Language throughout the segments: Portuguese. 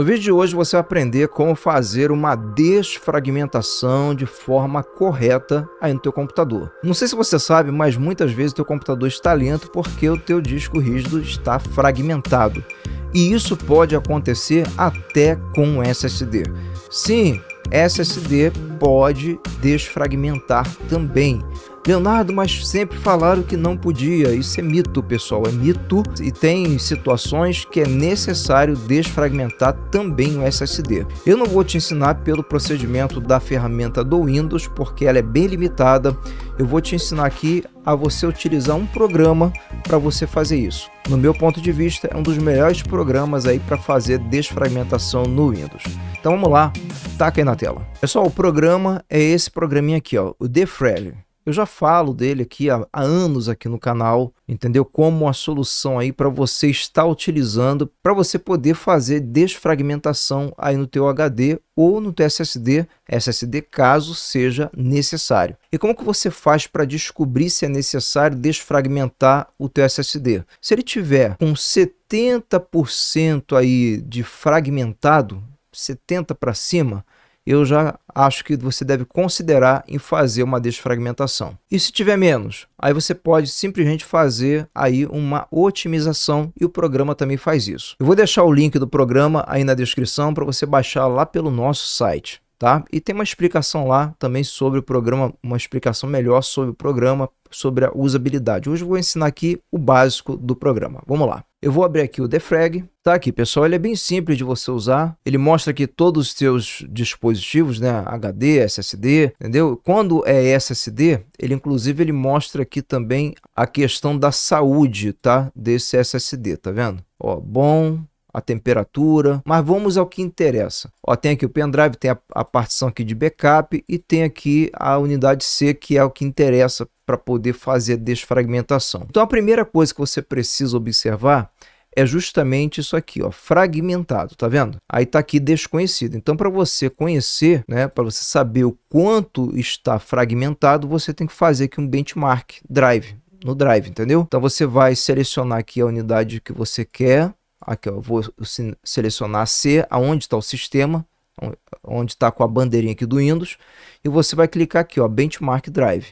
No vídeo de hoje você vai aprender como fazer uma desfragmentação de forma correta aí no teu computador. Não sei se você sabe, mas muitas vezes o teu computador está lento porque o teu disco rígido está fragmentado. E isso pode acontecer até com SSD. Sim, SSD pode desfragmentar também. Leonardo, mas sempre falaram que não podia. Isso é mito, pessoal, é mito. E tem situações que é necessário desfragmentar também o SSD. Eu não vou te ensinar pelo procedimento da ferramenta do Windows, porque ela é bem limitada. Eu vou te ensinar aqui a você utilizar um programa para você fazer isso. No meu ponto de vista, é um dos melhores programas aí para fazer desfragmentação no Windows. Então vamos lá, taca aí na tela. Pessoal, o programa é esse programinha aqui, ó, o Defrag. Eu já falo dele aqui há, há, anos aqui no canal, entendeu? Como uma solução aí para você estar utilizando para você poder fazer desfragmentação aí no teu HD ou no teu SSD, SSD caso seja necessário. E como que você faz para descobrir se é necessário desfragmentar o teu SSD? Se ele tiver com 70% aí de fragmentado, 70 para cima, eu já acho que você deve considerar em fazer uma desfragmentação. E se tiver menos, aí você pode simplesmente fazer aí uma otimização e o programa também faz isso. Eu vou deixar o link do programa aí na descrição para você baixar lá pelo nosso site. Tá? E tem uma explicação lá também sobre o programa, uma explicação melhor sobre o programa, sobre a usabilidade. Hoje eu vou ensinar aqui o básico do programa. Vamos lá. Eu vou abrir aqui o Defrag. Tá aqui, pessoal. Ele é bem simples de você usar. Ele mostra aqui todos os seus dispositivos, né? HD, SSD, entendeu? Quando é SSD, ele inclusive ele mostra aqui também a questão da saúde, tá? Desse SSD, tá vendo? Ó, bom, a temperatura, mas vamos ao que interessa. Ó, tem aqui o pendrive, tem a, a partição aqui de backup e tem aqui a unidade C, que é o que interessa para poder fazer a desfragmentação. Então a primeira coisa que você precisa observar é justamente isso aqui, ó, fragmentado, tá vendo? Aí tá aqui desconhecido. Então para você conhecer, né, para você saber o quanto está fragmentado, você tem que fazer aqui um benchmark drive, no drive, entendeu? Então você vai selecionar aqui a unidade que você quer, aqui ó, vou selecionar C, aonde está o sistema, onde está com a bandeirinha aqui do Windows, e você vai clicar aqui, ó, benchmark drive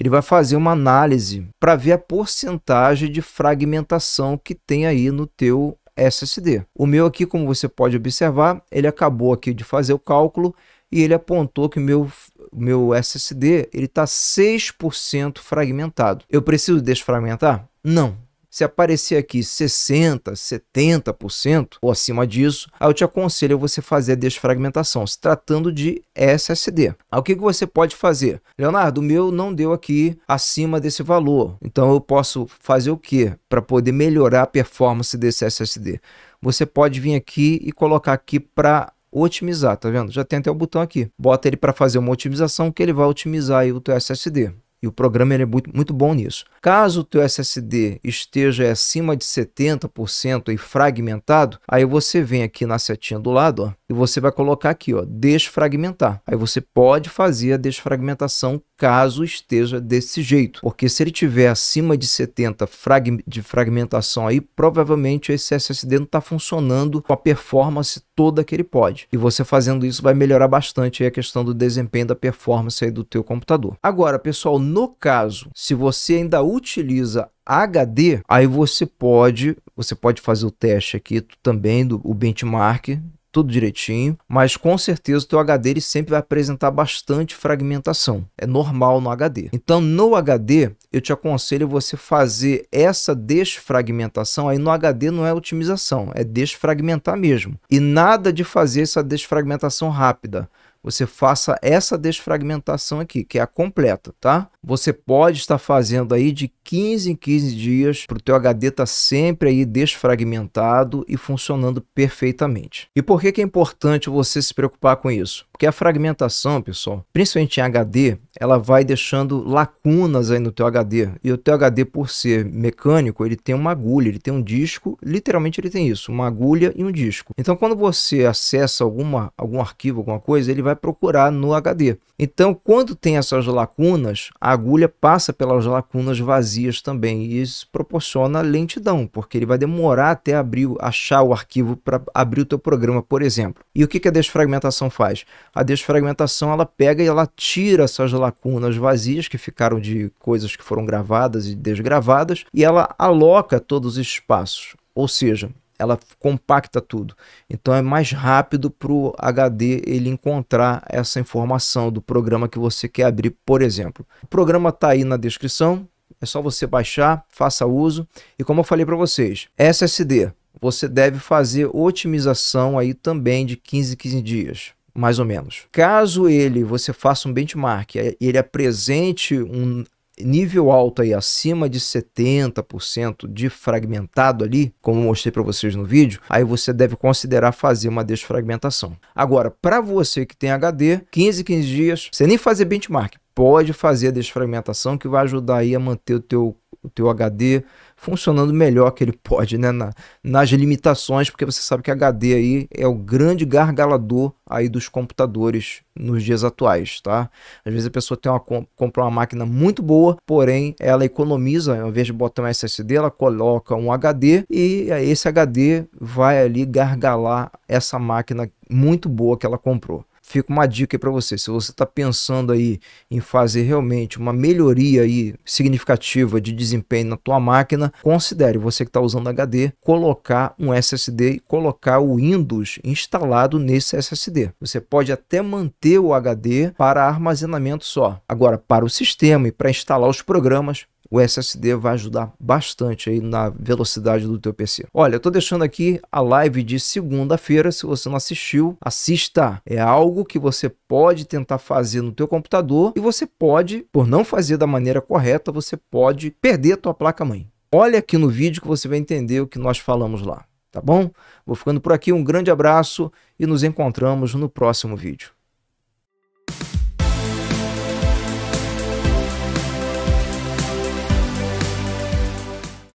ele vai fazer uma análise para ver a porcentagem de fragmentação que tem aí no teu SSD. O meu aqui, como você pode observar, ele acabou aqui de fazer o cálculo e ele apontou que o meu, meu SSD está 6% fragmentado. Eu preciso desfragmentar? Não, se aparecer aqui 60%, 70% ou acima disso, aí eu te aconselho você fazer a desfragmentação, se tratando de SSD. Aí o que, você pode fazer? Leonardo, o meu não deu aqui acima desse valor, então eu posso fazer o que para poder melhorar a performance desse SSD? Você pode vir aqui e colocar aqui para otimizar, tá vendo? Já tem até o botão aqui. Bota ele para fazer uma otimização que ele vai otimizar aí o teu SSD. E o programa é muito, muito bom nisso. Caso o teu SSD esteja acima de 70% e fragmentado, aí você vem aqui na setinha do lado ó, e você vai colocar aqui, ó, desfragmentar. Aí você pode fazer a desfragmentação caso esteja desse jeito, porque se ele tiver acima de 70 frag de fragmentação aí, provavelmente esse SSD não está funcionando com a performance toda que ele pode. E você fazendo isso vai melhorar bastante a questão do desempenho da performance aí do teu computador. Agora, pessoal, no caso, se você ainda utiliza HD, aí você pode, você pode fazer o teste aqui também do o benchmark tudo direitinho, mas com certeza o teu HD ele sempre vai apresentar bastante fragmentação. É normal no HD. Então, no HD, eu te aconselho você fazer essa desfragmentação. Aí no HD não é otimização, é desfragmentar mesmo. E nada de fazer essa desfragmentação rápida você faça essa desfragmentação aqui, que é a completa, tá? Você pode estar fazendo aí de 15 em 15 dias para o teu HD estar tá sempre aí desfragmentado e funcionando perfeitamente. E por que, que é importante você se preocupar com isso? Porque a fragmentação, pessoal, principalmente em HD, ela vai deixando lacunas aí no teu HD. E o teu HD, por ser mecânico, ele tem uma agulha, ele tem um disco, literalmente ele tem isso, uma agulha e um disco. Então quando você acessa alguma, algum arquivo, alguma coisa, ele vai vai procurar no HD. Então, quando tem essas lacunas, a agulha passa pelas lacunas vazias também e isso proporciona lentidão, porque ele vai demorar até abrir, achar o arquivo para abrir o teu programa, por exemplo. E o que, que a desfragmentação faz? A desfragmentação ela pega e ela tira essas lacunas vazias que ficaram de coisas que foram gravadas e desgravadas e ela aloca todos os espaços. Ou seja, ela compacta tudo. Então é mais rápido para o HD ele encontrar essa informação do programa que você quer abrir, por exemplo. O programa está aí na descrição, é só você baixar, faça uso. E como eu falei para vocês, SSD, você deve fazer otimização aí também de 15 15 dias mais ou menos. Caso ele, você faça um benchmark e ele apresente um nível alto aí acima de 70% de fragmentado ali, como mostrei para vocês no vídeo, aí você deve considerar fazer uma desfragmentação. Agora, para você que tem HD, 15, 15 dias, sem nem fazer benchmark, pode fazer a desfragmentação que vai ajudar aí a manter o teu o teu HD funcionando melhor que ele pode, né? Na, nas limitações, porque você sabe que HD aí é o grande gargalador aí dos computadores nos dias atuais, tá? Às vezes a pessoa tem uma, compra uma máquina muito boa, porém ela economiza, ao invés de botar um SSD, ela coloca um HD e esse HD vai ali gargalar essa máquina muito boa que ela comprou fica uma dica aí para você. Se você está pensando aí em fazer realmente uma melhoria aí significativa de desempenho na tua máquina, considere você que está usando HD colocar um SSD e colocar o Windows instalado nesse SSD. Você pode até manter o HD para armazenamento só. Agora, para o sistema e para instalar os programas, o SSD vai ajudar bastante aí na velocidade do teu PC. Olha, eu tô deixando aqui a live de segunda-feira, se você não assistiu, assista. É algo que você pode tentar fazer no teu computador e você pode, por não fazer da maneira correta, você pode perder a tua placa-mãe. Olha aqui no vídeo que você vai entender o que nós falamos lá, tá bom? Vou ficando por aqui, um grande abraço e nos encontramos no próximo vídeo.